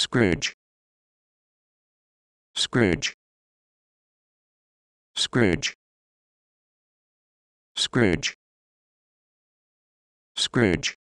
Scrooge Scrooge Scrooge Scrooge Scrooge